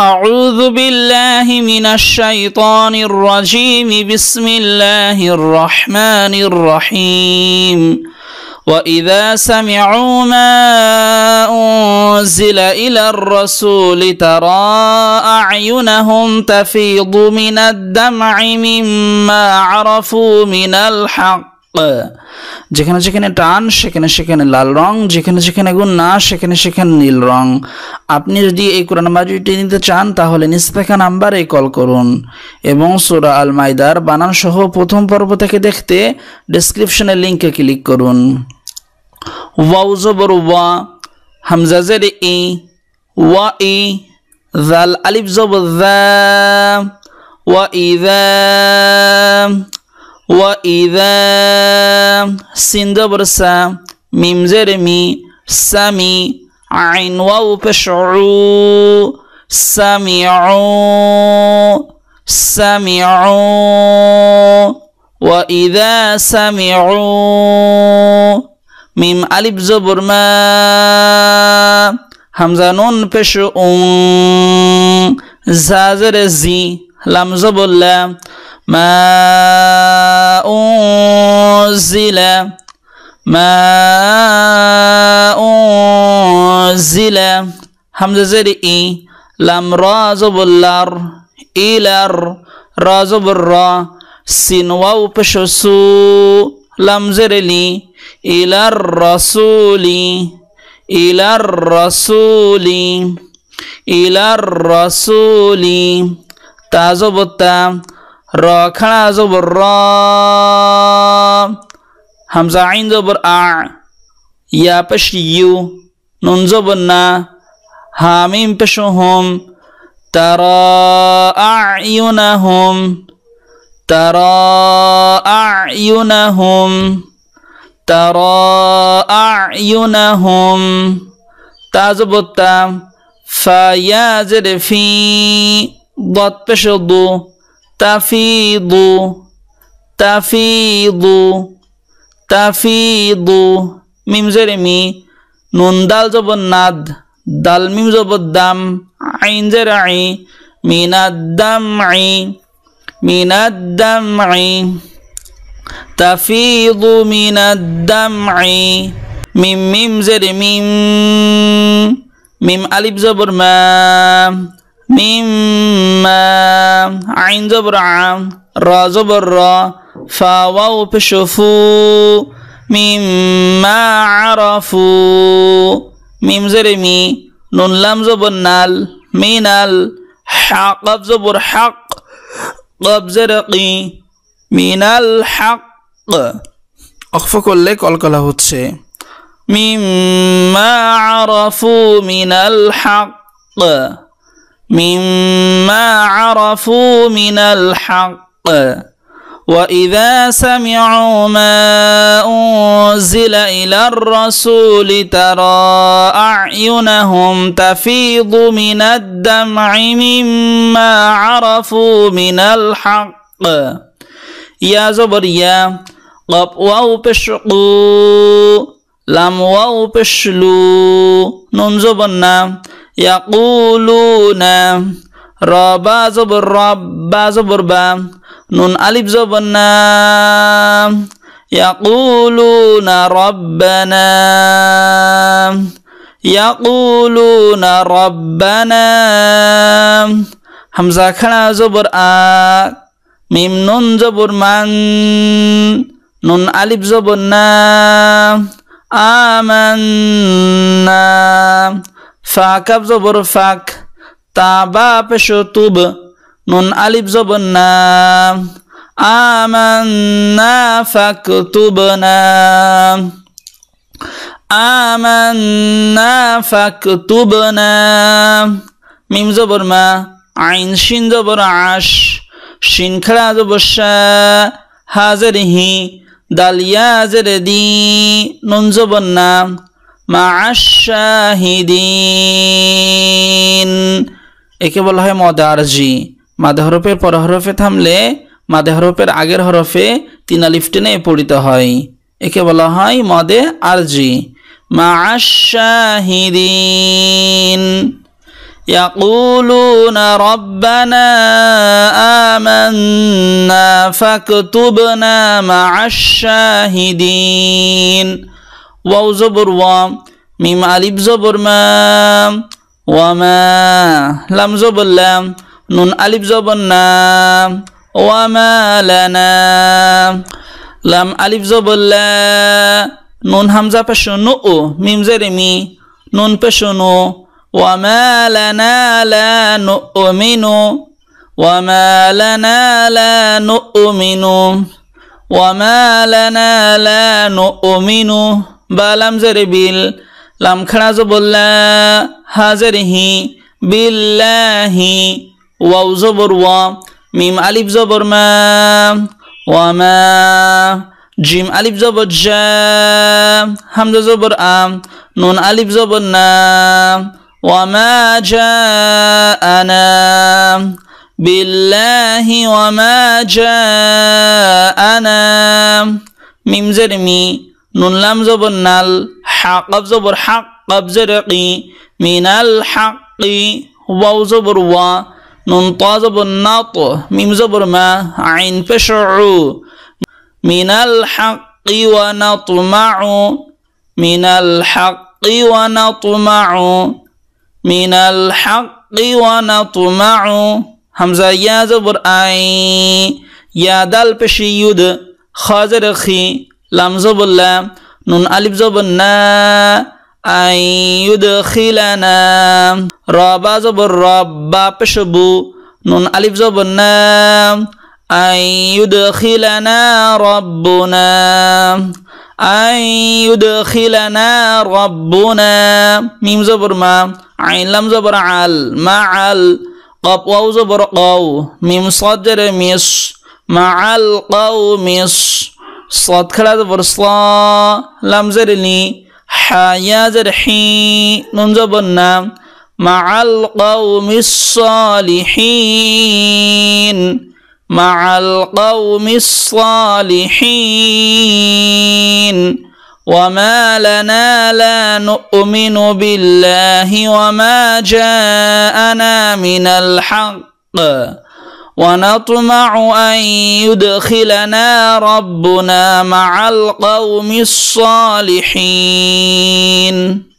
أعوذ بالله من الشيطان الرجيم بسم الله الرحمن الرحيم وإذا سمعوا ما أنزل إلى الرسول ترى أعينهم تفيض من الدمع مما عرفوا من الحق যেখানে যেখানে টান সেখানে সেখানে লাল রং যেখানে যেখানে গুণ না সেখানে সেখানে নীল রং আপনি যদি এই কোরআন মাজুটি নিতে চান তাহলে নিস্পেখা নাম্বারে কল করুন এবং সোরা আল মাইদার বানানসহ প্রথম পর্ব থেকে দেখতে ডিসক্রিপশনের লিঙ্কে ক্লিক করুন ওয়াউজ ওয়া হামজাজের ই ওয়া ই জাল আলিফ জব ওয়া ইদা وإذا سند برسا ميم زرمي سمي عين وَوْ فَشْعُو سمعوا سمعوا وإذا سمعوا ميم ألف زبر ما همزة زازر زي لم زبر ما أنزل ما أنزل حمزة زر إي لم رازب اللر إلر رازب الر الرا سين پشسو لم زر لي إلى الرسول إلى الرسول إلى الرسول تازبتا ركنا زبر را همزة عين زبر ع يا بش نون زبر نا حاميم بشهم ترى أعينهم ترى أعينهم ترى أعينهم تازبطا فيا زر في ضد تفيض تفيض تفيض ميم زر مي نون دال زب ناد دال ميم زب الدم عين زر عي من الدمع من الدمع تفيض من الدمع ميم ميم زر ميم ميم ألف زبر ما مما عين زبر عام را زبر بشفو مما عرفو ميم زرمي نون لام زبر نال مينال حق زبر حق قب زرقي من الحق অক্ষ لك কলকলা হচ্ছে مما عرفوا من الحق مما عرفوا من الحق واذا سمعوا ما انزل الى الرسول ترى اعينهم تفيض من الدمع مما عرفوا من الحق يا زبريا قب واو بشقو لم واو بشلو ننزبنا زبرنا يقولون رابا زبر ربا زبر با نون ألف زبرنا يقولون ربنا يقولون ربنا همزة خنا زبر آ ميم نون زبر من نون ألف زبرنا آمنا ফাকাব জবর ফাক তাবা পেশ তুব নুন আলিব জবর না আমান্না ফাক তুব না আমান্না ফাক তুব না মিম জবর মা আইন শিন জবর আশ শিন জবর হাজার হি দালিয়া জেরে দি নুন জবর না মাশাহিদিন একে বলা হয় মদারজি মাদে হরফের পর হরফে থামলে মাদে হরফের আগের হরফে তিন আলিফ টেনে পড়িত হয় একে বলা হয় মদে আরজি মাশাহিদিন يقولون ربنا آمنا فاكتبنا مع الشاهدين واو زبر و ميم الف زبر ما وما لم زبر لام نون الف زبر نا وما لنا لم الف زبر لا نون همزه پشنو ميم زرمي نون پشنو وما لنا لا نؤمن وما لنا لا نؤمن وما لنا لا نؤمن বা লামজের বিল লাম খাড়া জবল্লা হাজের হি বিল্লাহি ওয়াউ জবর ওয়া মিম আলিফ জবর মা ওয়া মা জিম আলিফ জবর জা হামজা জবর আম নুন আলিফ জবর না وما جاءنا بالله وما মিম জের মি نون لام زبر نال حق قب زبر حق قبض رقي من الحق واو زبر وا نون طا زبر ناط ميم زبر ما عين فشعو من الحق ونطمع من الحق ونطمع من الحق ونطمع همزة يا زبر اي يا دال بشيود خازر خي লামজ লামজবল্লা নুন আলিফ না আইয়ুদখিলানা রবা জবর রব্বা পেশবু নুন আলিফ জবন্না আইয়ুদখিলানা রব্বুনা আইয়ুদখিলানা না মিম জবর মা আইলাম জবর আল মা আল কপ ওয়াও জবর কও মিম সজরে মিস মা আল কও মিস صاد خلاد برصلا لام زرني حيا زرحي نون زبنا مع القوم الصالحين مع القوم الصالحين وما لنا لا نؤمن بالله وما جاءنا من الحق ونطمع أن يدخلنا ربنا مع القوم الصالحين